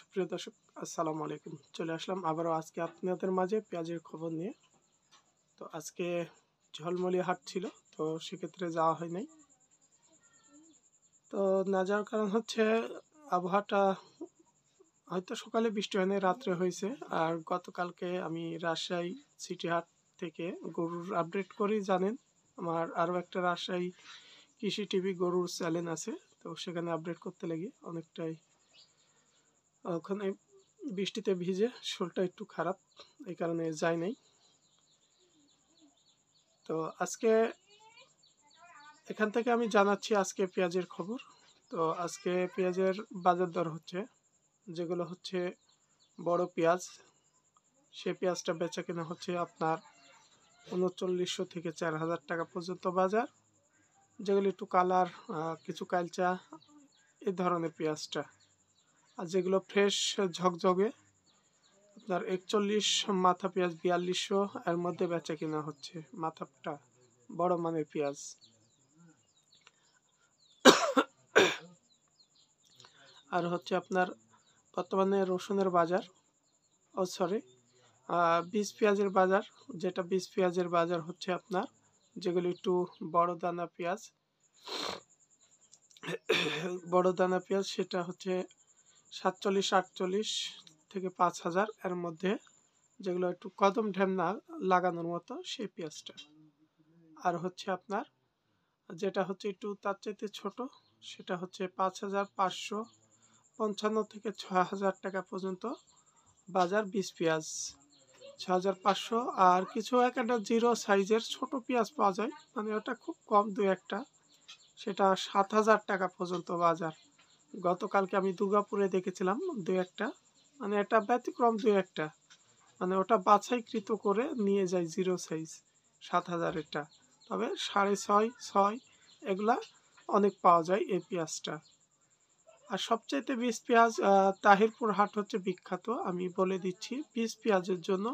সুপ্রিয় দর্শক আসসালামু আলাইকুম চলে আসলাম আবারও আজকে আপনাদের মাঝে পেঁয়াজের খবর নিয়ে তো আজকে ঝলমলি হাট ছিল তো সেক্ষেত্রে যাওয়া হয় নাই তো না যাওয়ার কারণ হচ্ছে আবহাওয়াটা হয়তো সকালে বৃষ্টি হয়নি রাত্রে হয়েছে আর গতকালকে আমি রাজশাহী সিটি হাট থেকে গরুর আপডেট করেই জানেন আমার আরও একটা রাজশাহী কৃষি টিভি গরুর চ্যানেল আছে তো সেখানে আপডেট করতে লাগে অনেকটাই ওখানে বৃষ্টিতে ভিজে শরীরটা একটু খারাপ এই কারণে যাই নাই তো আজকে এখান থেকে আমি জানাচ্ছি আজকে পেঁয়াজের খবর তো আজকে পেঁয়াজের বাজার দর হচ্ছে যেগুলো হচ্ছে বড় পেঁয়াজ সে পেঁয়াজটা বেচা কেনা হচ্ছে আপনার উনচল্লিশশো থেকে চার হাজার টাকা পর্যন্ত বাজার যেগুলো একটু কালার কিছু কালচা এ ধরনের পেঁয়াজটা আর যেগুলো ফ্রেশ ঝকঝকে আপনার একচল্লিশ মাথা পেঁয়াজ বিয়াল্লিশশো এর মধ্যে বেচা কেনা হচ্ছে মাথাটা বড় মানের পেঁয়াজ আর হচ্ছে আপনার বর্তমানে রসুনের বাজার ও সরি বিশ পেঁয়াজের বাজার যেটা বিশ পেঁয়াজের বাজার হচ্ছে আপনার যেগুলো একটু বড় দানা পেঁয়াজ বড় দানা পেঁয়াজ সেটা হচ্ছে সাতচল্লিশ আটচল্লিশ থেকে পাঁচ হাজার এর মধ্যে যেগুলো একটু কদম ঢেমনা লাগানোর মতো সেই পেঁয়াজটা আর হচ্ছে আপনার যেটা হচ্ছে একটু তার চাইতে ছোট সেটা হচ্ছে পাঁচ হাজার পাঁচশো পঞ্চান্ন থেকে ছ হাজার টাকা পর্যন্ত বাজার বিষ পেঁয়াজ ছ হাজার পাঁচশো আর কিছু একটা জিরো সাইজের ছোট পেঁয়াজ পাওয়া যায় মানে ওটা খুব কম দু একটা সেটা সাত হাজার টাকা পর্যন্ত বাজার গতকালকে আমি দুর্গাপুরে দেখেছিলাম দু একটা মানে এটা ব্যতিক্রম দু একটা মানে ওটা বাছাইকৃত করে নিয়ে যায় জিরো সাইজ সাত হাজারেরটা তবে সাড়ে ছয় ছয় এগুলা অনেক পাওয়া যায় এই পেঁয়াজটা আর সবচাইতে বিষ পেঁয়াজ তাহিরপুর হাট হচ্ছে বিখ্যাত আমি বলে দিচ্ছি বিষ পেঁয়াজের জন্য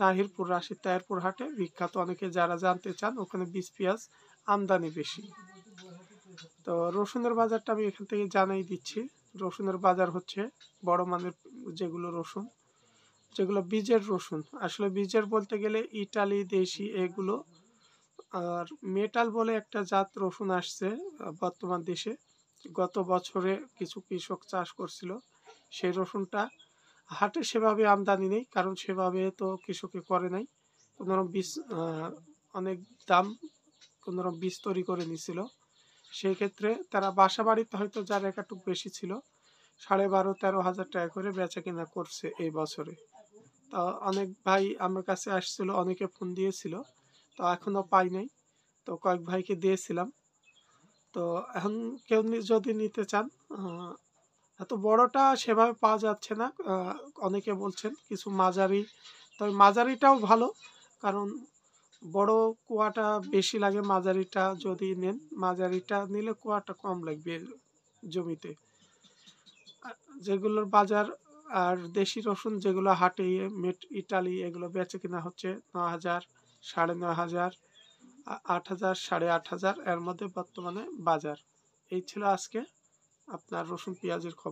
তাহিরপুর রাশি তাহিরপুর হাটে বিখ্যাত অনেকে যারা জানতে চান ওখানে বিষ পেঁয়াজ আমদানি বেশি তো রসুনের বাজারটা আমি এখান থেকে জানাই দিচ্ছি রসুনের বাজার হচ্ছে বড় মানের যেগুলো রসুন যেগুলো বীজের রসুন আসলে বীজের বলতে গেলে ইটালি দেশি এগুলো আর মেটাল বলে একটা জাত রসুন আসছে বর্তমান দেশে গত বছরে কিছু কৃষক চাষ করছিল সেই রসুনটা হাটে সেভাবে আমদানি নেই কারণ সেভাবে তো কৃষকে করে নাই কোনোরকম বীজ অনেক দাম কোনোরকম বীজ তৈরি করে নিছিল সেই ক্ষেত্রে তারা বাসা বাড়িতে হয়তো যার একটু বেশি ছিল সাড়ে বারো তেরো হাজার টাকা করে বেচা কিনা করছে এই বছরে তা অনেক ভাই আমার কাছে আসছিল অনেকে ফোন দিয়েছিল তো এখনও পাই নাই তো কয়েক ভাইকে দিয়েছিলাম তো এখন কেউ যদি নিতে চান এত বড়টা সেভাবে পাওয়া যাচ্ছে না অনেকে বলছেন কিছু মাঝারি তবে মাঝারিটাও ভালো কারণ বড় কুয়াটা বেশি লাগে মাঝারিটা যদি নেন মাঝারিটা নিলে কুয়াটা কম লাগবে জমিতে যেগুলোর বাজার আর দেশি রসুন যেগুলো হাটে মেট ইটালি এগুলো বেচে কিনা হচ্ছে ন হাজার সাড়ে ন হাজার আট হাজার সাড়ে আট হাজার এর মধ্যে বর্তমানে বাজার এই ছিল আজকে আপনার রসুন পেঁয়াজের খবর